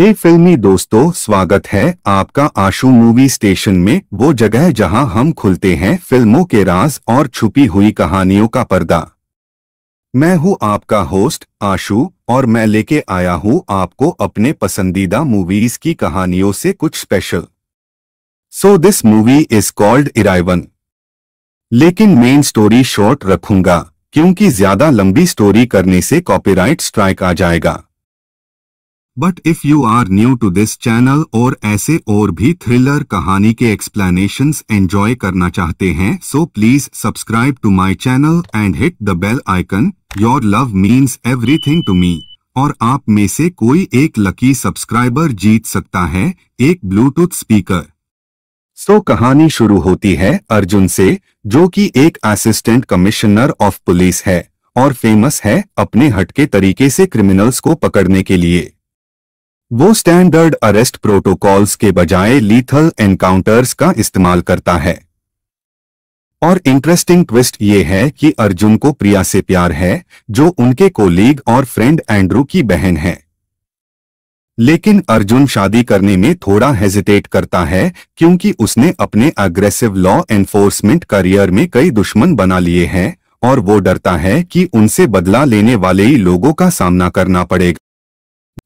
हे फिल्मी दोस्तों स्वागत है आपका आशु मूवी स्टेशन में वो जगह जहां हम खुलते हैं फिल्मों के राज और छुपी हुई कहानियों का पर्दा मैं हूं आपका होस्ट आशु और मैं लेके आया हूं आपको अपने पसंदीदा मूवीज की कहानियों से कुछ special so this movie is called Iraivan लेकिन मेन स्टोरी शॉर्ट रखूंगा क्योंकि ज्यादा लंबी स्टोरी करने से कॉपीराइट स्ट्राइक आ जाएगा but if you are new to this channel और ऐसे और भी थ्रिलर कहानी के एक्सप्लेनेशन एंजॉय करना चाहते हैं so please subscribe to my channel and hit the bell icon your love means everything to me और आप में से कोई एक लकी सब्सक्राइबर जीत सकता है एक ब्लूटूथ स्पीकर सो so, कहानी शुरू होती है अर्जुन से जो कि एक असिस्टेंट कमिश्नर ऑफ पुलिस है और फेमस है अपने हटके तरीके से क्रिमिनल्स को पकड़ने के लिए वो स्टैंडर्ड अरेस्ट प्रोटोकॉल्स के बजाय लीथल एनकाउंटर्स का इस्तेमाल करता है और इंटरेस्टिंग ट्विस्ट ये है कि अर्जुन को प्रिया से प्यार है जो उनके कोलीग और फ्रेंड एंड्रू की बहन है लेकिन अर्जुन शादी करने में थोड़ा हेजिटेट करता है क्योंकि उसने अपने अग्रेसिव लॉ एनफोर्समेंट करियर में कई दुश्मन बना लिए हैं और वो डरता है कि उनसे बदला लेने वाले ही लोगों का सामना करना पड़ेगा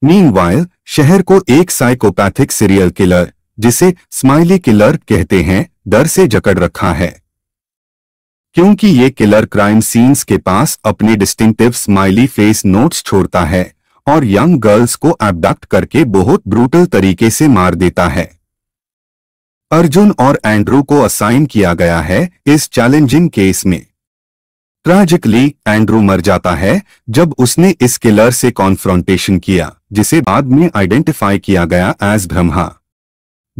मीनवाइल शहर को एक साइकोपैथिक सीरियल किलर जिसे स्माइली किलर कहते हैं डर से जकड़ रखा है क्योंकि ये किलर क्राइम सीन्स के पास अपने डिस्टिंक्टिव स्माइली फेस नोट्स छोड़ता है और यंग गर्ल्स को एबडक्ट करके बहुत ब्रूटल तरीके से मार देता है अर्जुन और एंड्रू को असाइन किया गया है इस चैलेंजिंग केस में ट्रैजिकली एंड्रू मर जाता है जब उसने इस किलर से कॉन्फ्रॉन्टेशन किया जिसे बाद में आइडेंटिफाई किया गया एज ब्रह्मा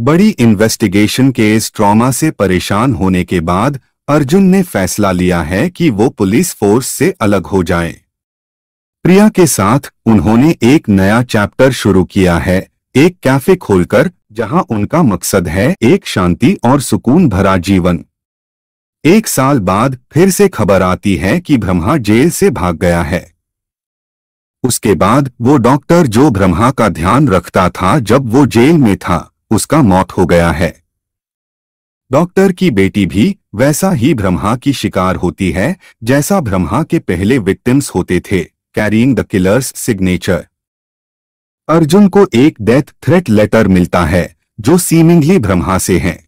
बड़ी इन्वेस्टिगेशन के इस ट्रॉमा से परेशान होने के बाद अर्जुन ने फैसला लिया है कि वो पुलिस फोर्स से अलग हो जाए प्रिया के साथ उन्होंने एक नया चैप्टर शुरू किया है एक कैफे खोलकर जहां उनका मकसद है एक शांति और सुकून भरा जीवन एक साल बाद फिर से खबर आती है कि ब्रह्मा जेल से भाग गया है उसके बाद वो डॉक्टर जो ब्रह्मा का ध्यान रखता था जब वो जेल में था उसका मौत हो गया है डॉक्टर की बेटी भी वैसा ही ब्रह्मा की शिकार होती है जैसा ब्रह्मा के पहले विक्टिम्स होते थे carrying the killer's signature Arjun को एक डेथ थ्रेट लेटर मिलता है जो सीमिंगली ब्रह्मा से है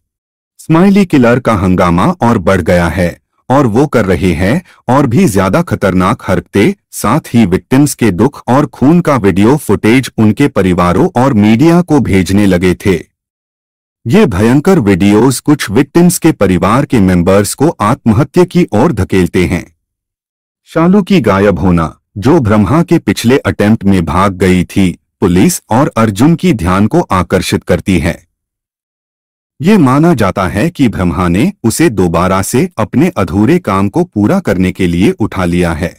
स्माइली किलर का हंगामा और बढ़ गया है और वो कर रहे हैं और भी ज्यादा खतरनाक हरकते साथ ही विक्टिम्स के दुख और खून का वीडियो फुटेज उनके परिवारों और मीडिया को भेजने लगे थे ये भयंकर वीडियोस कुछ विक्टिम्स के परिवार के मेंबर्स को आत्महत्या की ओर धकेलते हैं शालू की गायब होना जो ब्रह्मा के पिछले अटेम्प्ट में भाग गई थी पुलिस और अर्जुन की ध्यान को आकर्षित करती है ये माना जाता है कि ब्रह्मा ने उसे दोबारा से अपने अधूरे काम को पूरा करने के लिए उठा लिया है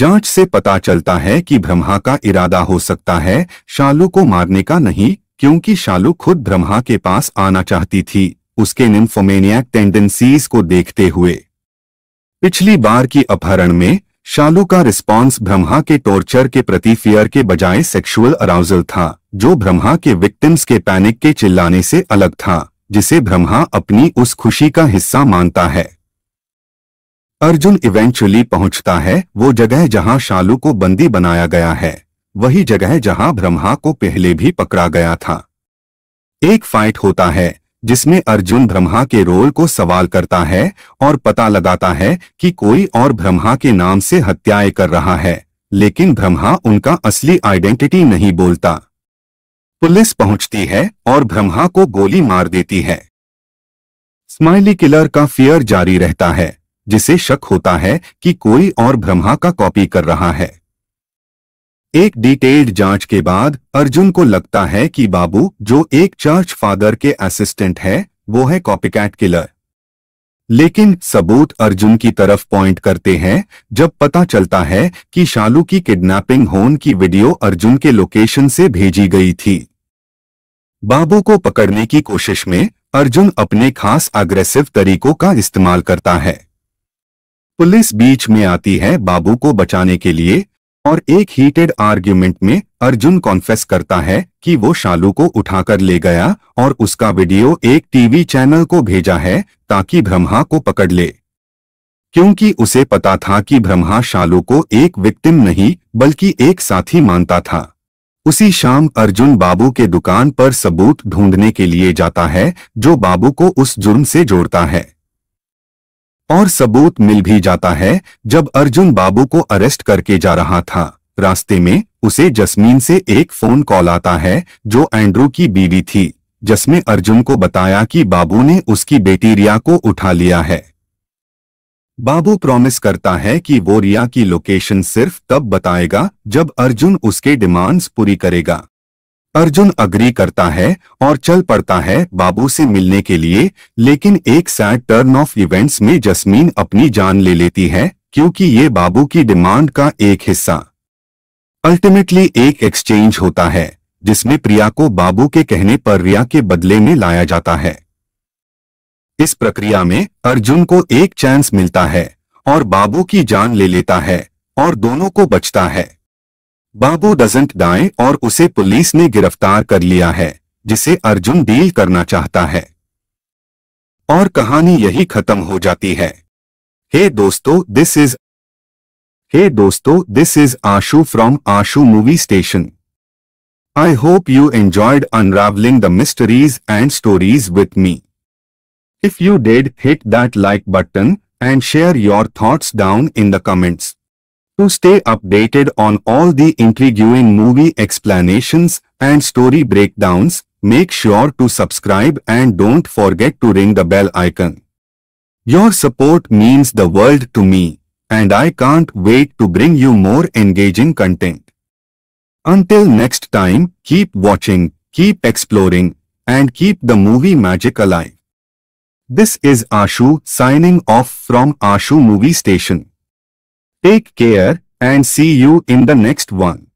जांच से पता चलता है कि ब्रह्मा का इरादा हो सकता है शालू को मारने का नहीं क्योंकि शालू खुद ब्रह्मा के पास आना चाहती थी उसके निम्फोमेनियक टेंडेंसीज को देखते हुए पिछली बार की अपहरण में शालू का रिस्पांस ब्रह्मा के टॉर्चर के प्रति फियर के बजाय सेक्सुअल अराउजल था जो ब्रह्मा के विक्टिम्स के पैनिक के चिल्लाने से अलग था जिसे ब्रह्मा अपनी उस खुशी का हिस्सा मानता है अर्जुन इवेंचुअली पहुंचता है वो जगह जहां शालू को बंदी बनाया गया है वही जगह जहां ब्रह्मा को पहले भी पकड़ा गया था एक फाइट होता है जिसमें अर्जुन ब्रह्मा के रोल को सवाल करता है और पता लगाता है कि कोई और ब्रह्मा के नाम से हत्याएं कर रहा है लेकिन ब्रह्मा उनका असली आइडेंटिटी नहीं बोलता पुलिस पहुंचती है और ब्रह्मा को गोली मार देती है स्माइली किलर का फियर जारी रहता है जिसे शक होता है कि कोई और ब्रह्मा का कॉपी कर रहा है एक डिटेल्ड जांच के बाद अर्जुन को लगता है कि बाबू जो एक चर्च फादर के असिस्टेंट है वो है कॉपीकैट किलर लेकिन सबूत अर्जुन की तरफ पॉइंट करते हैं जब पता चलता है कि शालू की किडनैपिंग होन की वीडियो अर्जुन के लोकेशन से भेजी गई थी बाबू को पकड़ने की कोशिश में अर्जुन अपने खास अग्रेसिव तरीकों का इस्तेमाल करता है पुलिस बीच में आती है बाबू को बचाने के लिए और एक हीटेड आर्ग्यूमेंट में अर्जुन कॉन्फेस करता है कि वो शालू को उठाकर ले गया और उसका वीडियो एक टीवी चैनल को भेजा है ताकि ब्रह्मा को पकड़ ले क्योंकि उसे पता था कि ब्रह्मा शालू को एक विक्टिम नहीं बल्कि एक साथी मानता था उसी शाम अर्जुन बाबू के दुकान पर सबूत ढूंढने के लिए जाता है जो बाबू को उस जुर्म से जोड़ता है और सबूत मिल भी जाता है जब अर्जुन बाबू को अरेस्ट करके जा रहा था रास्ते में उसे जस्मीन से एक फोन कॉल आता है जो एंड्रू की बीवी थी जिसमें अर्जुन को बताया कि बाबू ने उसकी बेटी रिया को उठा लिया है बाबू प्रॉमिस करता है कि वो रिया की लोकेशन सिर्फ तब बताएगा जब अर्जुन उसके डिमांड्स पूरी करेगा अर्जुन अग्री करता है और चल पड़ता है बाबू से मिलने के लिए लेकिन एक सैड टर्न ऑफ इवेंट्स में जस्मीन अपनी जान ले लेती है क्योंकि ये बाबू की डिमांड का एक हिस्सा अल्टीमेटली एक एक्सचेंज होता है जिसमें प्रिया को बाबू के कहने पर रिया के बदले में लाया जाता है इस प्रक्रिया में अर्जुन को एक चांस मिलता है और बाबू की जान ले लेता है और दोनों को बचता है बाबू डजेंट डाई और उसे पुलिस ने गिरफ्तार कर लिया है जिसे अर्जुन डील करना चाहता है और कहानी यही खत्म हो जाती है हे दोस्तों दिस इज हे दोस्तों this is Ashu from Ashu movie station I hope you enjoyed unravelling the mysteries and stories with me if you did hit that like button and share your thoughts down in the comments To stay updated on all the intriguing movie explanations and story breakdowns, make sure to subscribe and don't forget to ring the bell icon. Your support means the world to me, and I can't wait to bring you more engaging content. Until next time, keep watching, keep exploring, and keep the movie magic alive. This is Ashu signing off from Ashu Movie Station. Take care and see you in the next one.